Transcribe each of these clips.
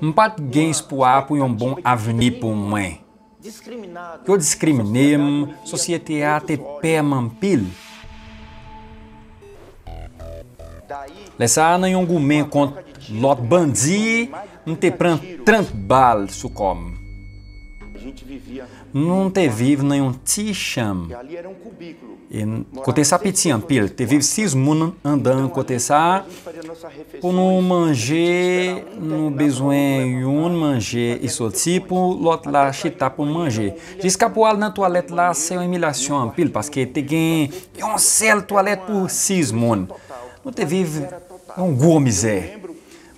m pat gen spwa pou yon bon avni pou mwen. Kyo diskriminem sosyete a te pèman pil. Lè sa nan yon gomen kont not bandzi m te pran trant bal sou kom m. Não te vive nenhum ticham. Cotesá pitiam, pil. Te vive sismun andan cotesá. Por não manger, no besoin um manger isso tipo, lot lá chita por manger. Diz capoal na toilette lá, sem uma humilhação, pil, porque que te gain um sel toilette por sismun. Não te vive um gourmiser.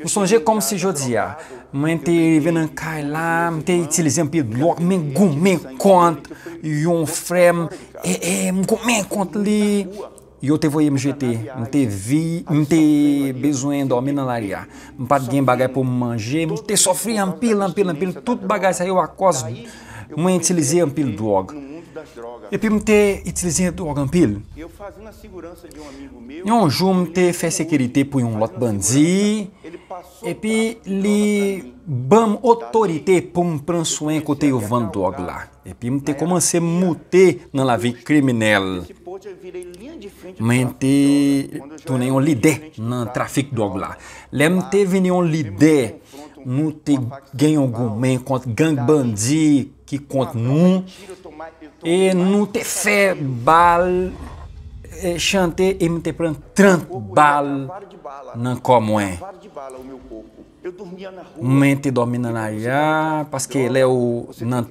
Não songe como se jodiar. Mwen te ven nan kay la, mwen te itilize an pil droga, mwen goun, mwen kont, yon fre eh, eh, mwen, e, e, mwen kont li. Yo te voye mwen jete, mwen te vi, mwen te bezwen do men nan lari ya. Mwen pat gen bagay pou mwen manje, mwen te sofri an pil, an pil, an pil, tout bagay sa yo akos mwen itilize an pil droga. Epi mwen te itilize an pil droga, an pil. Yonjou mwen te fe sekirete pou yon lot bandzi, epi li bam otorite poum pran soen kote yo vant do og la. Epi mte komanse mute nan la vi kriminel, mwen te tonen yon lide nan trafik do og la. Le mte vinen yon lide mwen te gen yon gomen kont gang bandi ki kont nou e mwen te fe bal chante mwen te pran 30 bal nan kom mwen. Mwen te domina nal ya paske le ou nan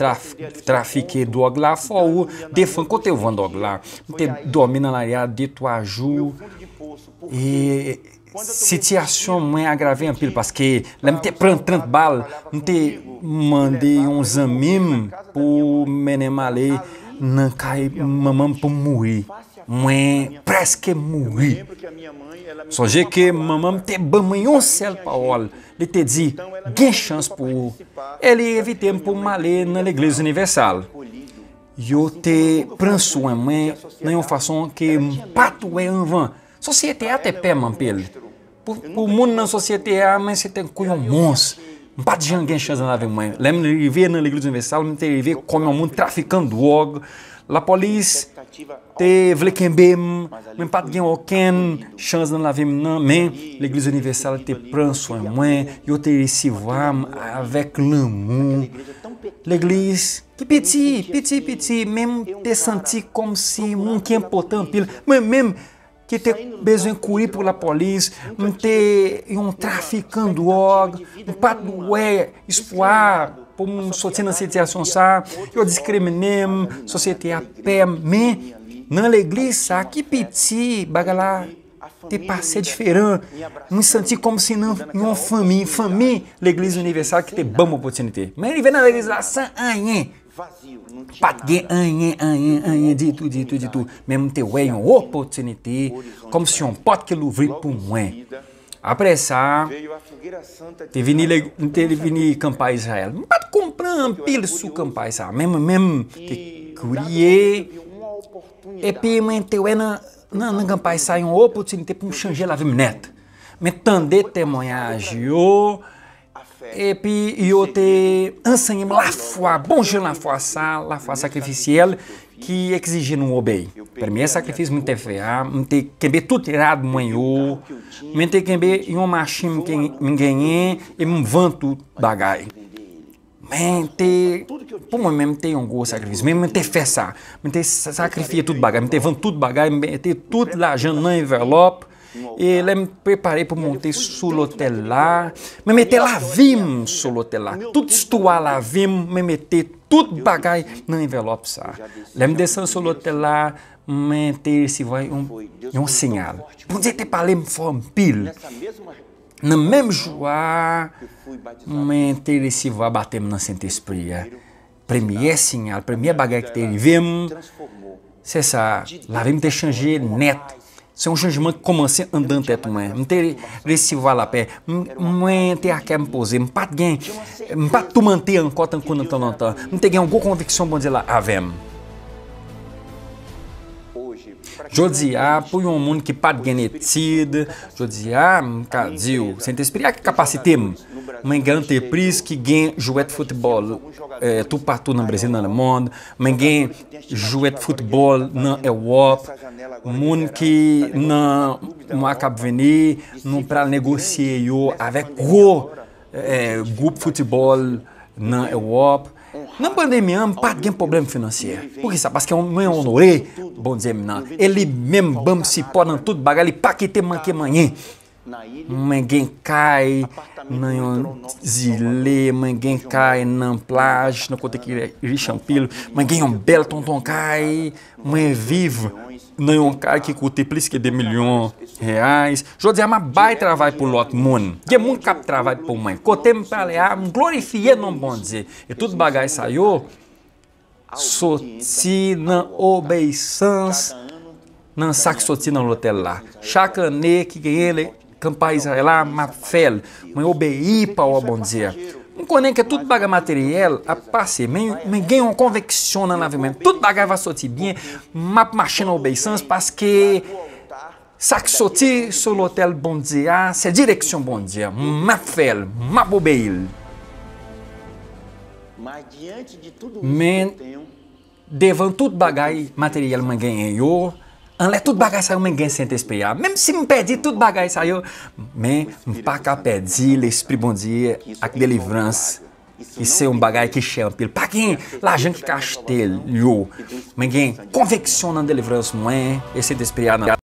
trafike do og la fo ou defan kote yo van do og la. Mwen te domina nal ya deto aju e siti asyon mwen agrave anpil paske le mwen te prantran bal mwen te mande yon zanmim pou mwen emale nan kay mamam pou mouye. Mwen te mande yon zanmim Mwen preske moui. Soje ke mwen mwen te ban mwen yon sel pa ol. Li te di gen chans pou. E li evite mwen pou male nan l'Iglis Universal. Yo te pransou mwen. Mwen nan yon fason ke mwen patou e yon van. Sosye te ate pe mwen pel. Po moun nan sosye te a, mwen se ten kou yon mons. Mwen pati jan gen chans nan lave mwen. Lemne li ve nan l'Iglis Universal. Mwen te ve kome moun trafikan do og. La polis... Vlekembem, men pat gen alguém, chans de la vem nan, a Igreja Universal te pran em mwen, yo te resivam avèk l'amou. L'Eglise ki petit, petit, petit, men te senti kom si moun ki impotant pil, men men ki te besoin kouri pou la polis, mwen te yon trafikan drog, mwen pat wè, espoir, pou moun sote nan sete asyon sa, yo diskremenem, sose te apè men, nan le glise sa, ki peti bagala te pase diferan, moun santi kom se nan yon fami, fami le glise universal ki te ban moun potenite. Men li ven nan le glise la, san anyen, pat gen anyen, anyen, anyen, di tou, di tou, di tou, men moun te wey yon potenite, kom se yon pot ke louvri pou mwen. apressar, teve devini campar Israel. Mas comprar pelo su campar Israel, mesmo, mesmo, que curie, e puis, mas eu era na, na campar Israel, uma oportunidade para um changer lá, me neto. Me tande témoignage, eu, e eu te ensinei lá foi, bom dia lá foi lá la foi ki ekzije nou obey. Per miye sakrifiz mwen te fea, ah, mwen te kembe tout irad mwen yo, mwen te kembe yon machin mwen genye, e mwen vantout bagay. Mwen te, pou mwen mwen te yon go sakrifiz, mwen mwen te fe sa, mwen te sakrifie tout bagay, mwen te vantout bagay, mwen te tout la jan nan envelop, e mwen te prepare pou mwen te solotel la, mwen te lavim solotel la, tout stwa lavim, mwen te toulat, tudo bagai nan envelope sa. Lem desen sou lote la, mwen te um yon senyal. Pon diye te pale m fòm pil. Nan menm jwa, vai te resivay batem nan Saint-Esprit. Premye senyal, premye bagay ki te vem se sa, la vim te net. Se un janjman komanse andan tete mwen, mwen te resiva la pe, mwen te ake mpoze, mwen pat gen, mwen pat tumante an kotan konan tonan tonan, mwen te gen ango konveksyon bon de la avem. Jodi a, pou yon moun ki pat gen etide, jodi a, mwen ka zil, sen te espri ak kapasite mwen. men gran të pris ki gen juet futbol eh, tu partu no Brazil në Alemond, men gen juet futbol në Europë, mun ki në më akap veni, në pra negosye yo avek Grupo eh, grup futbol në Europë, Na pandemia, não paguei um problema financeiro. Por que isso? Porque eu não honorei, bom dizer, não. Ele mesmo, bam, se pode, tudo para que ter manque, manhã cai Nanyon Zile, cai na Plage, não contei que é, é um Belo tonton cai, não é Vivo, não é um Kai que cutei plis que é de milhão reais. José é uma Ama vai trabalhar por lot mun. Que mun cap trabalha por mãe. Cotem palear, ah, glorifié não bom dizer. E tudo bagai saiu. Sotina obeissans. Nan sac sotina no hotel lá. Chacané que ganhei Kampay Israel a map fel, men obeyi pa ou a bondzea. M konen ke tout bagay materyel a pase, men genyon konveksyon nan avymen. Tout bagay va soti bin, map machin obeysans, paske sak soti sou lotel bondzea, se direksyon bondzea. Map fel, map obeyil. Men devan tout bagay materyel men genyon yo, An le tout bagay sayo men gen sent espriya. Mem si m pedi tout bagay sayo, men m paka pedi le espri bondi ak delivrans. Ise yon bagay ki chanpil. Pakin la jen kastel yo. Men gen konveksyon nan delivrans mwen e sent espriya nan.